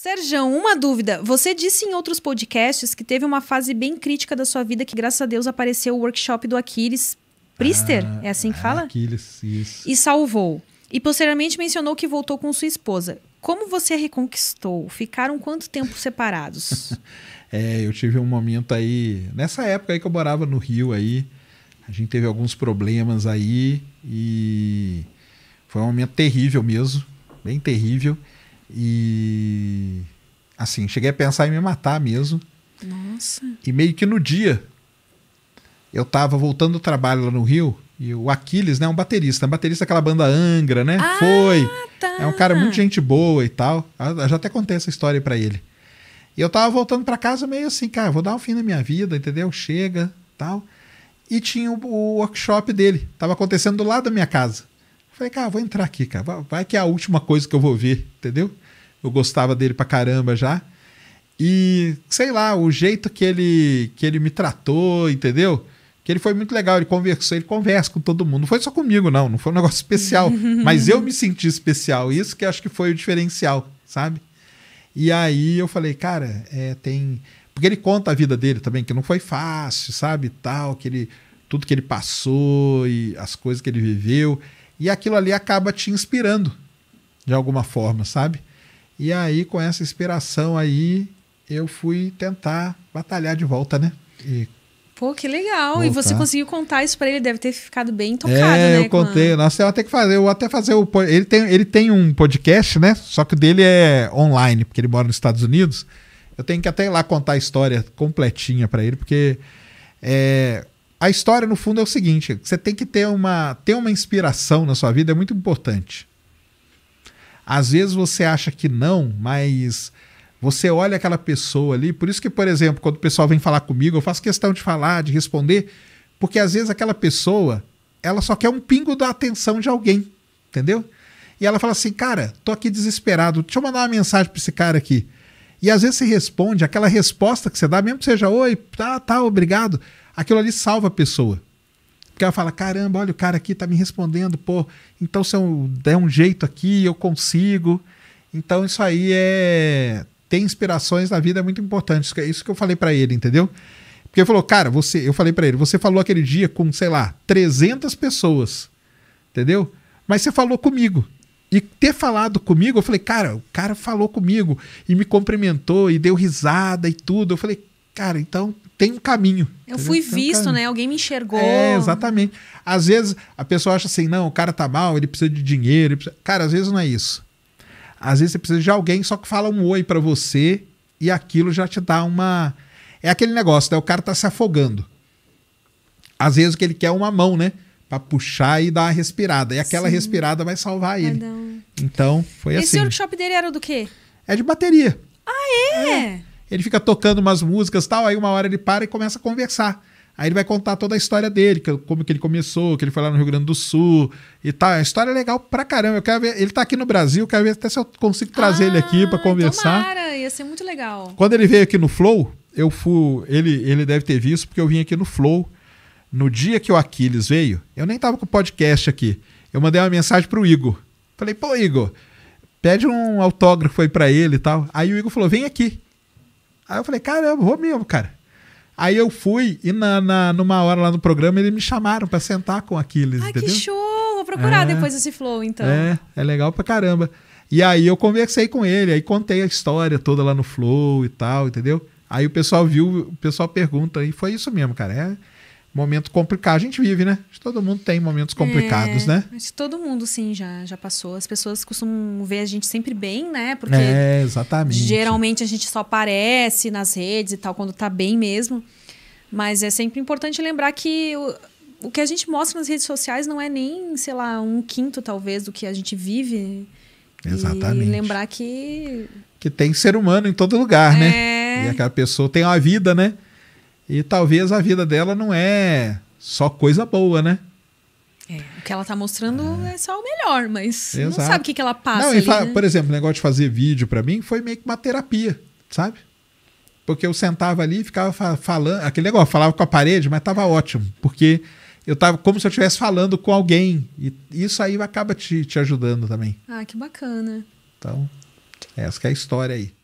Serjão, uma dúvida. Você disse em outros podcasts que teve uma fase bem crítica da sua vida que, graças a Deus, apareceu o workshop do Aquiles Priester, ah, é assim que fala? É, Aquiles, isso. E salvou. E posteriormente mencionou que voltou com sua esposa. Como você reconquistou? Ficaram quanto tempo separados? é, eu tive um momento aí, nessa época aí que eu morava no Rio aí, a gente teve alguns problemas aí e foi um momento terrível mesmo, bem terrível. E assim, cheguei a pensar em me matar mesmo. Nossa. E meio que no dia eu tava voltando do trabalho lá no Rio e o Aquiles, né, um baterista, um baterista daquela é banda Angra, né? Ah, Foi. Tá. É um cara muito gente boa e tal. Eu já até contei essa história para ele. E eu tava voltando para casa meio assim, cara, vou dar um fim na minha vida, entendeu? Chega, tal. E tinha o, o workshop dele, tava acontecendo do lado da minha casa. falei, cara, vou entrar aqui, cara. Vai que é a última coisa que eu vou ver, entendeu? Eu gostava dele pra caramba já. E, sei lá, o jeito que ele, que ele me tratou, entendeu? Que ele foi muito legal, ele conversou, ele conversa com todo mundo. Não foi só comigo, não, não foi um negócio especial. mas eu me senti especial. Isso que acho que foi o diferencial, sabe? E aí eu falei, cara, é, tem. Porque ele conta a vida dele também, que não foi fácil, sabe? Tal, que ele. Tudo que ele passou e as coisas que ele viveu. E aquilo ali acaba te inspirando, de alguma forma, sabe? E aí, com essa inspiração aí, eu fui tentar batalhar de volta, né? E Pô, que legal. Voltar. E você conseguiu contar isso para ele, deve ter ficado bem tocado, é, né? Eu contei. Nossa, eu até que fazer, eu até fazer o ele tem ele tem um podcast, né? Só que o dele é online, porque ele mora nos Estados Unidos. Eu tenho que até ir lá contar a história completinha para ele, porque é, a história no fundo é o seguinte, você tem que ter uma ter uma inspiração na sua vida, é muito importante. Às vezes você acha que não, mas você olha aquela pessoa ali. Por isso que, por exemplo, quando o pessoal vem falar comigo, eu faço questão de falar, de responder, porque às vezes aquela pessoa, ela só quer um pingo da atenção de alguém, entendeu? E ela fala assim, cara, tô aqui desesperado, deixa eu mandar uma mensagem para esse cara aqui. E às vezes você responde, aquela resposta que você dá, mesmo que seja oi, tá, tá, obrigado, aquilo ali salva a pessoa. Porque ela fala: caramba, olha, o cara aqui tá me respondendo, pô, então se eu der um jeito aqui, eu consigo. Então isso aí é. Ter inspirações na vida é muito importante. Isso que eu falei para ele, entendeu? Porque ele falou, cara, você, eu falei para ele, você falou aquele dia com, sei lá, 300 pessoas, entendeu? Mas você falou comigo. E ter falado comigo, eu falei, cara, o cara falou comigo e me cumprimentou e deu risada e tudo. Eu falei, cara, então tem um caminho. Eu fui visto, um né? Alguém me enxergou. É, exatamente. Às vezes a pessoa acha assim, não, o cara tá mal, ele precisa de dinheiro. Precisa... Cara, às vezes não é isso. Às vezes você precisa de alguém só que fala um oi para você e aquilo já te dá uma. É aquele negócio, né? O cara tá se afogando. Às vezes o que ele quer é uma mão, né? Pra puxar e dar uma respirada. E aquela Sim. respirada vai salvar ele. Então, foi Esse assim. Esse workshop dele era do quê? É de bateria. Ah, é? é. Ele fica tocando umas músicas tal, aí uma hora ele para e começa a conversar. Aí ele vai contar toda a história dele, como que ele começou, que ele foi lá no Rio Grande do Sul e tal. A história é legal pra caramba. Eu quero ver, ele tá aqui no Brasil, quero ver até se eu consigo trazer ah, ele aqui para ah, conversar. Tomara, ia ser muito legal. Quando ele veio aqui no Flow, eu fui, ele, ele deve ter visto, porque eu vim aqui no Flow. No dia que o Aquiles veio, eu nem tava com o podcast aqui. Eu mandei uma mensagem pro Igor. Falei, pô, Igor, pede um autógrafo aí pra ele e tal. Aí o Igor falou, vem aqui. Aí eu falei, caramba, vou mesmo, cara. Aí eu fui e na, na, numa hora lá no programa eles me chamaram para sentar com aqueles. Ai, entendeu? que show! Vou procurar é, depois esse flow, então. É, é legal pra caramba. E aí eu conversei com ele, aí contei a história toda lá no flow e tal, entendeu? Aí o pessoal viu, o pessoal pergunta, e foi isso mesmo, cara. É, momento complicado. A gente vive, né? Todo mundo tem momentos complicados, é, né? todo mundo, sim, já, já passou. As pessoas costumam ver a gente sempre bem, né? Porque é, exatamente. geralmente a gente só aparece nas redes e tal, quando tá bem mesmo. Mas é sempre importante lembrar que o, o que a gente mostra nas redes sociais não é nem, sei lá, um quinto, talvez, do que a gente vive. Exatamente. E lembrar que. Que tem ser humano em todo lugar, né? é... né? E aquela pessoa tem uma vida, né? E talvez a vida dela não é só coisa boa, né? É, o que ela tá mostrando é, é só o melhor, mas Exato. não sabe o que, que ela passa. Não, ali, fa... né? Por exemplo, o negócio de fazer vídeo para mim foi meio que uma terapia, sabe? Porque eu sentava ali e ficava fa falando. Aquele negócio, falava com a parede, mas tava ótimo. Porque eu tava como se eu estivesse falando com alguém. E isso aí acaba te, te ajudando também. Ah, que bacana. Então, é, essa que é a história aí.